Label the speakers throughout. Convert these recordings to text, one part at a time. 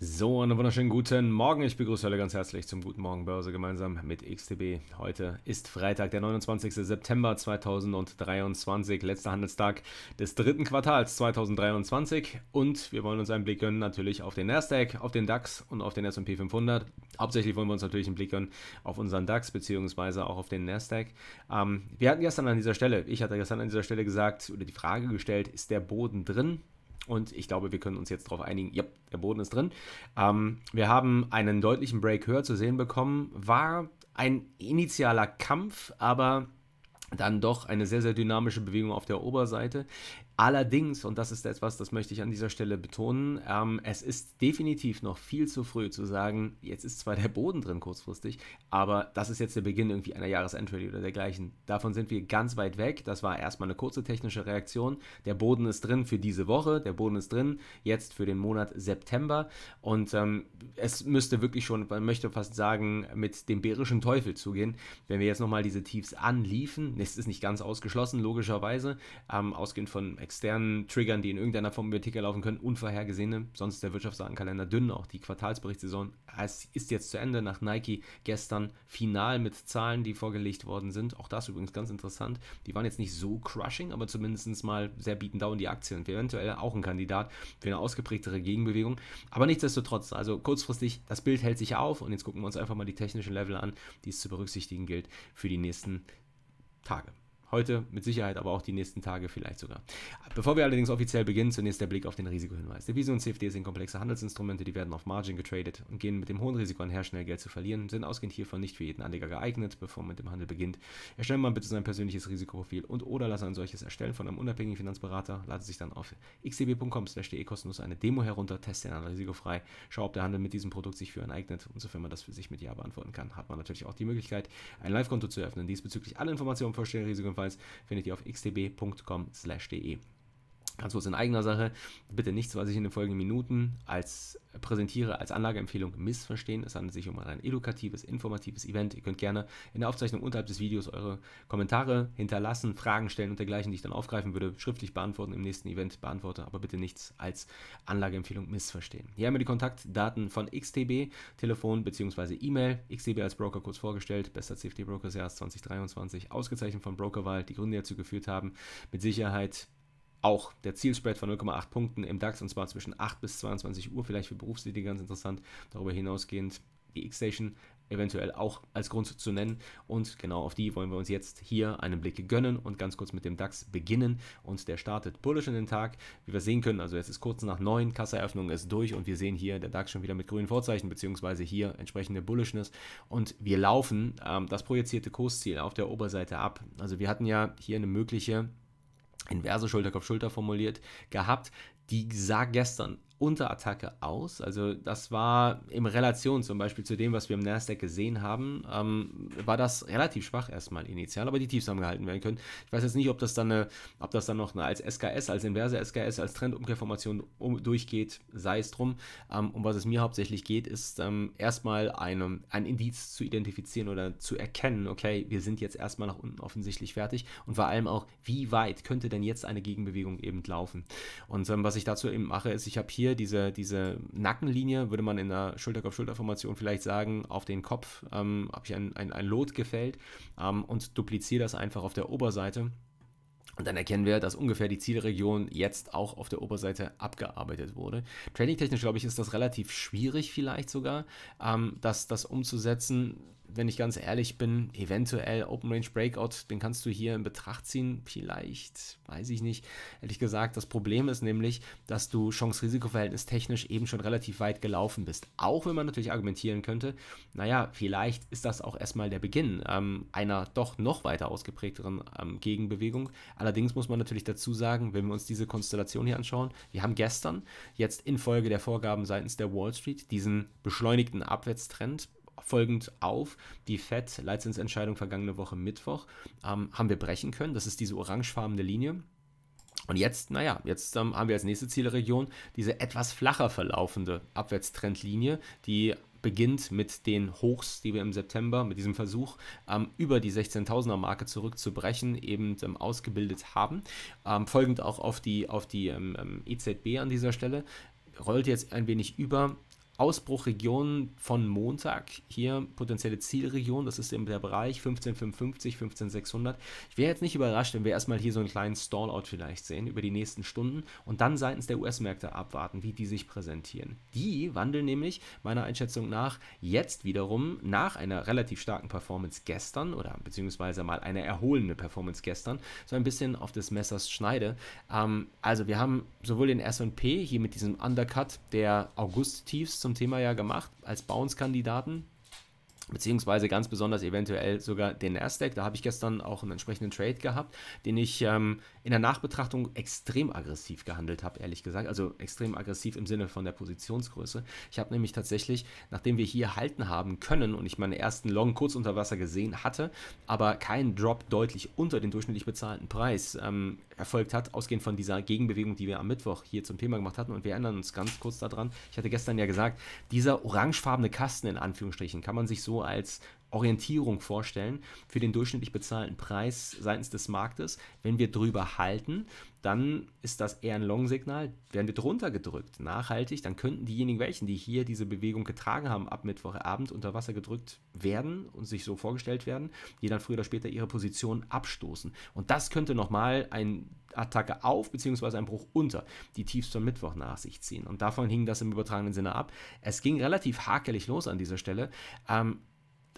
Speaker 1: So, einen wunderschönen guten Morgen. Ich begrüße alle ganz herzlich zum Guten Morgen Börse gemeinsam mit XTB. Heute ist Freitag, der 29. September 2023, letzter Handelstag des dritten Quartals 2023. Und wir wollen uns einen Blick gönnen natürlich auf den Nasdaq, auf den DAX und auf den S&P 500. Hauptsächlich wollen wir uns natürlich einen Blick gönnen auf unseren DAX beziehungsweise auch auf den Nasdaq. Ähm, wir hatten gestern an dieser Stelle, ich hatte gestern an dieser Stelle gesagt oder die Frage gestellt, ist der Boden drin? Und ich glaube, wir können uns jetzt darauf einigen, ja, der Boden ist drin. Ähm, wir haben einen deutlichen Break höher zu sehen bekommen. War ein initialer Kampf, aber dann doch eine sehr, sehr dynamische Bewegung auf der Oberseite. Allerdings, und das ist etwas, das möchte ich an dieser Stelle betonen, ähm, es ist definitiv noch viel zu früh zu sagen, jetzt ist zwar der Boden drin kurzfristig, aber das ist jetzt der Beginn irgendwie einer Jahresendrally oder dergleichen. Davon sind wir ganz weit weg. Das war erstmal eine kurze technische Reaktion. Der Boden ist drin für diese Woche, der Boden ist drin jetzt für den Monat September. Und ähm, es müsste wirklich schon, man möchte fast sagen, mit dem bärischen Teufel zugehen, wenn wir jetzt nochmal diese Tiefs anliefen es ist nicht ganz ausgeschlossen, logischerweise, ähm, ausgehend von externen Triggern, die in irgendeiner Form über Ticker laufen können, unvorhergesehene, sonst ist der Wirtschaftsdatenkalender dünn, auch die Quartalsberichtssaison ah, es ist jetzt zu Ende nach Nike gestern final mit Zahlen, die vorgelegt worden sind, auch das übrigens ganz interessant, die waren jetzt nicht so crushing, aber zumindest mal sehr bieten down die Aktien, eventuell auch ein Kandidat für eine ausgeprägtere Gegenbewegung, aber nichtsdestotrotz, also kurzfristig, das Bild hält sich auf und jetzt gucken wir uns einfach mal die technischen Level an, die es zu berücksichtigen gilt für die nächsten Tage. Heute mit Sicherheit, aber auch die nächsten Tage vielleicht sogar. Bevor wir allerdings offiziell beginnen, zunächst der Blick auf den Risikohinweis. Devisen und CFD sind komplexe Handelsinstrumente, die werden auf Margin getradet und gehen mit dem hohen Risiko einher, schnell Geld zu verlieren, sind ausgehend hiervon nicht für jeden Anleger geeignet, bevor man mit dem Handel beginnt. Erstellen man bitte sein persönliches Risikoprofil und oder lasse ein solches erstellen von einem unabhängigen Finanzberater, lade sich dann auf xdb.com/de kostenlos eine Demo herunter, teste den risikofrei, schau, ob der Handel mit diesem Produkt sich für einen eignet und sofern man das für sich mit Ja beantworten kann, hat man natürlich auch die Möglichkeit, ein Live-Konto zu eröffnen. Diesbezüglich alle Informationen, Vorstellungen, Risiken ebenfalls findet ihr auf xtb.com/de ganz kurz in eigener Sache, bitte nichts, was ich in den folgenden Minuten als präsentiere, als Anlageempfehlung missverstehen. Es handelt sich um ein edukatives, informatives Event. Ihr könnt gerne in der Aufzeichnung unterhalb des Videos eure Kommentare hinterlassen, Fragen stellen und dergleichen, die ich dann aufgreifen würde, schriftlich beantworten, im nächsten Event beantworte, aber bitte nichts als Anlageempfehlung missverstehen. Hier haben wir die Kontaktdaten von XTB, Telefon bzw. E-Mail. XTB als Broker kurz vorgestellt, bester CFD-Broker des Jahres 2023, ausgezeichnet von Brokerwahl, die Gründe, dazu geführt haben, mit Sicherheit auch der Zielspread von 0,8 Punkten im DAX und zwar zwischen 8 bis 22 Uhr, vielleicht für Berufstätige ganz interessant. Darüber hinausgehend die X-Station eventuell auch als Grund zu nennen. Und genau auf die wollen wir uns jetzt hier einen Blick gönnen und ganz kurz mit dem DAX beginnen. Und der startet bullish in den Tag. Wie wir sehen können, also es ist kurz nach 9, Kasseeröffnung ist durch und wir sehen hier der DAX schon wieder mit grünen Vorzeichen, beziehungsweise hier entsprechende Bullishness. Und wir laufen ähm, das projizierte Kursziel auf der Oberseite ab. Also wir hatten ja hier eine mögliche inverse Schulterkopf-Schulter formuliert gehabt. Die sah gestern unter Attacke aus. Also das war in Relation zum Beispiel zu dem, was wir im Nasdaq gesehen haben, ähm, war das relativ schwach erstmal initial, aber die Tiefs haben gehalten werden können. Ich weiß jetzt nicht, ob das dann, eine, ob das dann noch eine, als SKS, als inverse SKS, als Trendumkehrformation um, durchgeht, sei es drum. Ähm, um was es mir hauptsächlich geht, ist ähm, erstmal eine, ein Indiz zu identifizieren oder zu erkennen, okay, wir sind jetzt erstmal nach unten offensichtlich fertig und vor allem auch, wie weit könnte denn jetzt eine Gegenbewegung eben laufen? Und ähm, was ich dazu eben mache, ist, ich habe hier hier diese, diese Nackenlinie, würde man in einer Schulter-Kopf-Schulter-Formation vielleicht sagen, auf den Kopf ähm, habe ich ein, ein, ein Lot gefällt ähm, und dupliziere das einfach auf der Oberseite. Und dann erkennen wir, dass ungefähr die Zielregion jetzt auch auf der Oberseite abgearbeitet wurde. Trading-technisch, glaube ich, ist das relativ schwierig vielleicht sogar, ähm, das, das umzusetzen wenn ich ganz ehrlich bin, eventuell Open Range Breakout, den kannst du hier in Betracht ziehen. Vielleicht, weiß ich nicht. Ehrlich gesagt, das Problem ist nämlich, dass du Chance-Risiko-Verhältnis technisch eben schon relativ weit gelaufen bist. Auch wenn man natürlich argumentieren könnte, naja, vielleicht ist das auch erstmal der Beginn ähm, einer doch noch weiter ausgeprägteren ähm, Gegenbewegung. Allerdings muss man natürlich dazu sagen, wenn wir uns diese Konstellation hier anschauen, wir haben gestern jetzt infolge der Vorgaben seitens der Wall Street diesen beschleunigten Abwärtstrend folgend auf die FED-Leitzinsentscheidung vergangene Woche Mittwoch ähm, haben wir brechen können. Das ist diese orangefarbene Linie. Und jetzt, naja, jetzt ähm, haben wir als nächste Zielregion diese etwas flacher verlaufende Abwärtstrendlinie, die beginnt mit den Hochs, die wir im September mit diesem Versuch ähm, über die 16.000er Marke zurückzubrechen eben ähm, ausgebildet haben. Ähm, folgend auch auf die, auf die ähm, ähm, EZB an dieser Stelle rollt jetzt ein wenig über Ausbruchregion von Montag, hier potenzielle Zielregion, das ist eben der Bereich 15550, 15600. Ich wäre jetzt nicht überrascht, wenn wir erstmal hier so einen kleinen Stallout vielleicht sehen über die nächsten Stunden und dann seitens der US-Märkte abwarten, wie die sich präsentieren. Die wandeln nämlich meiner Einschätzung nach jetzt wiederum nach einer relativ starken Performance gestern oder beziehungsweise mal eine erholende Performance gestern so ein bisschen auf des Messers Schneide. Ähm, also wir haben sowohl den S&P hier mit diesem Undercut der August-Tiefs zum zum Thema ja gemacht, als Bounce-Kandidaten, beziehungsweise ganz besonders eventuell sogar den Nasdaq. Da habe ich gestern auch einen entsprechenden Trade gehabt, den ich ähm, in der Nachbetrachtung extrem aggressiv gehandelt habe, ehrlich gesagt. Also extrem aggressiv im Sinne von der Positionsgröße. Ich habe nämlich tatsächlich, nachdem wir hier halten haben können und ich meine ersten Long kurz unter Wasser gesehen hatte, aber kein Drop deutlich unter den durchschnittlich bezahlten Preis ähm, erfolgt hat, ausgehend von dieser Gegenbewegung, die wir am Mittwoch hier zum Thema gemacht hatten. Und wir erinnern uns ganz kurz daran. Ich hatte gestern ja gesagt, dieser orangefarbene Kasten in Anführungsstrichen kann man sich so als Orientierung vorstellen für den durchschnittlich bezahlten Preis seitens des Marktes. Wenn wir drüber halten, dann ist das eher ein Long-Signal. Werden wir drunter gedrückt, nachhaltig, dann könnten diejenigen welchen, die hier diese Bewegung getragen haben, ab Mittwochabend unter Wasser gedrückt werden und sich so vorgestellt werden, die dann früher oder später ihre Position abstoßen. Und das könnte nochmal eine Attacke auf bzw. ein Bruch unter die Tiefs von Mittwoch nach sich ziehen. Und davon hing das im übertragenen Sinne ab. Es ging relativ hakelig los an dieser Stelle. Ähm,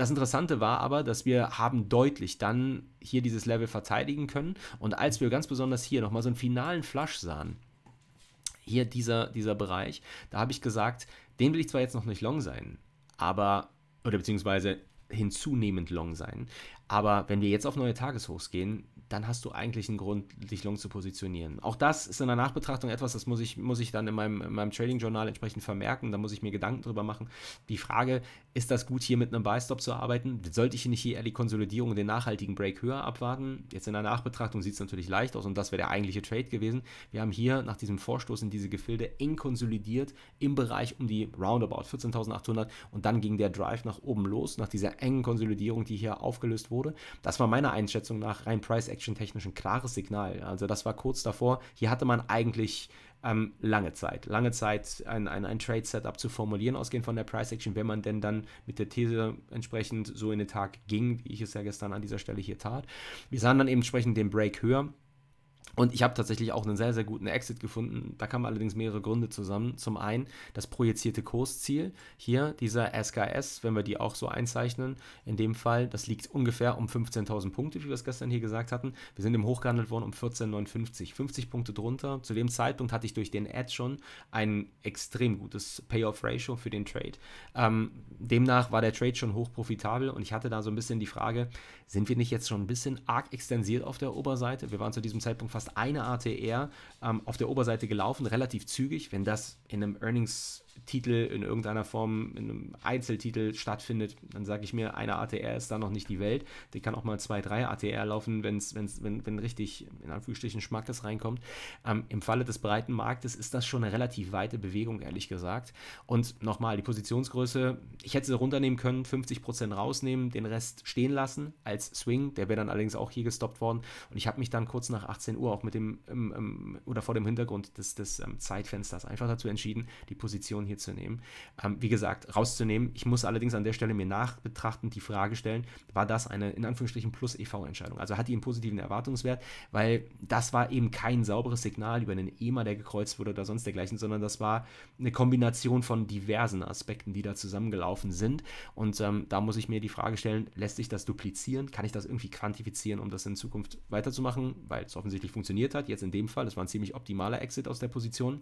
Speaker 1: das Interessante war aber, dass wir haben deutlich dann hier dieses Level verteidigen können. Und als wir ganz besonders hier nochmal so einen finalen Flush sahen, hier dieser, dieser Bereich, da habe ich gesagt, den will ich zwar jetzt noch nicht long sein, aber, oder beziehungsweise hinzunehmend long sein, aber wenn wir jetzt auf neue Tageshochs gehen, dann hast du eigentlich einen Grund, dich long zu positionieren. Auch das ist in der Nachbetrachtung etwas, das muss ich, muss ich dann in meinem, in meinem Trading-Journal entsprechend vermerken. Da muss ich mir Gedanken drüber machen. Die Frage, ist das gut, hier mit einem Buy-Stop zu arbeiten? Sollte ich nicht hier eher die Konsolidierung, den nachhaltigen Break höher abwarten? Jetzt in der Nachbetrachtung sieht es natürlich leicht aus und das wäre der eigentliche Trade gewesen. Wir haben hier nach diesem Vorstoß in diese Gefilde eng konsolidiert im Bereich um die Roundabout 14.800 und dann ging der Drive nach oben los, nach dieser engen Konsolidierung, die hier aufgelöst wurde. Das war meiner Einschätzung nach rein price action-technisch ein klares Signal. Also das war kurz davor. Hier hatte man eigentlich ähm, lange Zeit, lange Zeit ein, ein, ein Trade-Setup zu formulieren, ausgehend von der Price-Action, wenn man denn dann mit der These entsprechend so in den Tag ging, wie ich es ja gestern an dieser Stelle hier tat. Wir sahen dann eben entsprechend den Break höher und ich habe tatsächlich auch einen sehr, sehr guten Exit gefunden. Da kamen allerdings mehrere Gründe zusammen. Zum einen das projizierte Kursziel. Hier dieser SKS, wenn wir die auch so einzeichnen, in dem Fall, das liegt ungefähr um 15.000 Punkte, wie wir es gestern hier gesagt hatten. Wir sind im Hochgehandelt worden um 14,59. 50 Punkte drunter. Zu dem Zeitpunkt hatte ich durch den Ad schon ein extrem gutes Payoff-Ratio für den Trade. Ähm, demnach war der Trade schon hoch profitabel und ich hatte da so ein bisschen die Frage, sind wir nicht jetzt schon ein bisschen arg extensiert auf der Oberseite? Wir waren zu diesem Zeitpunkt fast fast eine ATR ähm, auf der Oberseite gelaufen, relativ zügig. Wenn das in einem Earnings Titel in irgendeiner Form, in einem Einzeltitel stattfindet, dann sage ich mir, eine ATR ist da noch nicht die Welt. Die kann auch mal zwei, drei ATR laufen, wenn's, wenn's, wenn, wenn richtig, in Anführungsstrichen, Schmackes reinkommt. Ähm, Im Falle des breiten Marktes ist das schon eine relativ weite Bewegung, ehrlich gesagt. Und nochmal, die Positionsgröße, ich hätte sie runternehmen können, 50% rausnehmen, den Rest stehen lassen als Swing. Der wäre dann allerdings auch hier gestoppt worden. Und ich habe mich dann kurz nach 18 Uhr auch mit dem, ähm, oder vor dem Hintergrund des, des ähm, Zeitfensters einfach dazu entschieden, die Position Diskussion hier zu nehmen. Ähm, wie gesagt, rauszunehmen. Ich muss allerdings an der Stelle mir nachbetrachten, die Frage stellen, war das eine in Anführungsstrichen plus EV-Entscheidung? Also hat die einen positiven Erwartungswert, weil das war eben kein sauberes Signal über einen EMA, der gekreuzt wurde oder sonst dergleichen, sondern das war eine Kombination von diversen Aspekten, die da zusammengelaufen sind. Und ähm, da muss ich mir die Frage stellen, lässt sich das duplizieren? Kann ich das irgendwie quantifizieren, um das in Zukunft weiterzumachen? Weil es offensichtlich funktioniert hat, jetzt in dem Fall. Das war ein ziemlich optimaler Exit aus der Position.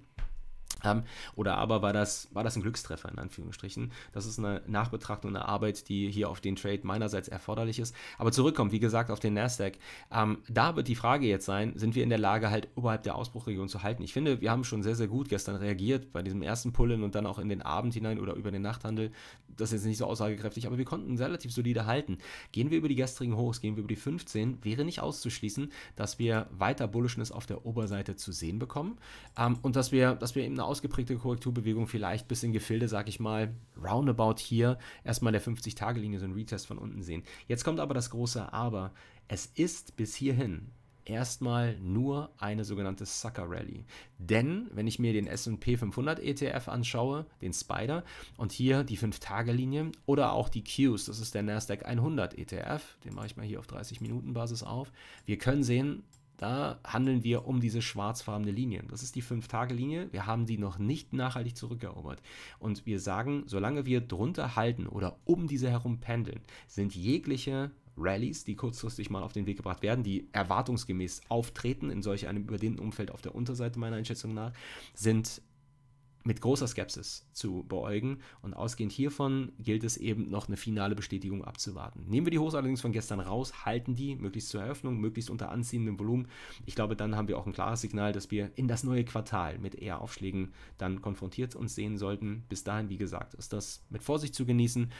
Speaker 1: Ähm, oder aber war das, war das ein Glückstreffer in Anführungsstrichen? Das ist eine Nachbetrachtung, eine Arbeit, die hier auf den Trade meinerseits erforderlich ist. Aber zurückkommt, wie gesagt, auf den Nasdaq. Ähm, da wird die Frage jetzt sein, sind wir in der Lage, halt oberhalb der Ausbruchregion zu halten? Ich finde, wir haben schon sehr, sehr gut gestern reagiert bei diesem ersten Pullen und dann auch in den Abend hinein oder über den Nachthandel. Das ist jetzt nicht so aussagekräftig, aber wir konnten relativ solide halten. Gehen wir über die gestrigen Hochs, gehen wir über die 15, wäre nicht auszuschließen, dass wir weiter Bullishness auf der Oberseite zu sehen bekommen ähm, und dass wir, dass wir eben eine ausgeprägte Korrekturbewegung vielleicht bis in Gefilde, sag ich mal, roundabout hier erstmal der 50-Tage-Linie so ein Retest von unten sehen. Jetzt kommt aber das große Aber. Es ist bis hierhin erstmal nur eine sogenannte Sucker Rally. Denn wenn ich mir den S&P 500 ETF anschaue, den Spider und hier die 5-Tage-Linie oder auch die Qs, das ist der Nasdaq 100 ETF, den mache ich mal hier auf 30 Minuten Basis auf. Wir können sehen, da handeln wir um diese schwarzfarbene Linie. Das ist die 5-Tage-Linie. Wir haben die noch nicht nachhaltig zurückerobert. Und wir sagen, solange wir drunter halten oder um diese herum pendeln, sind jegliche Rallies, die kurzfristig mal auf den Weg gebracht werden, die erwartungsgemäß auftreten in solch einem überdehnten Umfeld auf der Unterseite meiner Einschätzung nach, sind mit großer Skepsis zu beäugen. Und ausgehend hiervon gilt es eben noch eine finale Bestätigung abzuwarten. Nehmen wir die Hose allerdings von gestern raus, halten die möglichst zur Eröffnung, möglichst unter anziehendem Volumen. Ich glaube, dann haben wir auch ein klares Signal, dass wir in das neue Quartal mit eher Aufschlägen dann konfrontiert uns sehen sollten. Bis dahin, wie gesagt, ist das mit Vorsicht zu genießen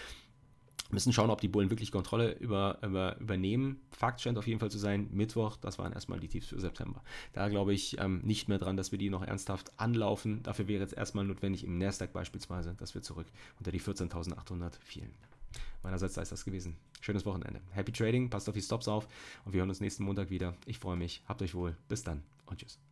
Speaker 1: müssen schauen, ob die Bullen wirklich Kontrolle über, über, übernehmen. Fakt scheint auf jeden Fall zu sein, Mittwoch, das waren erstmal die Tiefs für September. Da glaube ich ähm, nicht mehr dran, dass wir die noch ernsthaft anlaufen. Dafür wäre jetzt erstmal notwendig im Nasdaq beispielsweise, dass wir zurück unter die 14.800 fielen. Meinerseits sei es das gewesen. Schönes Wochenende. Happy Trading, passt auf die Stops auf und wir hören uns nächsten Montag wieder. Ich freue mich, habt euch wohl. Bis dann und tschüss.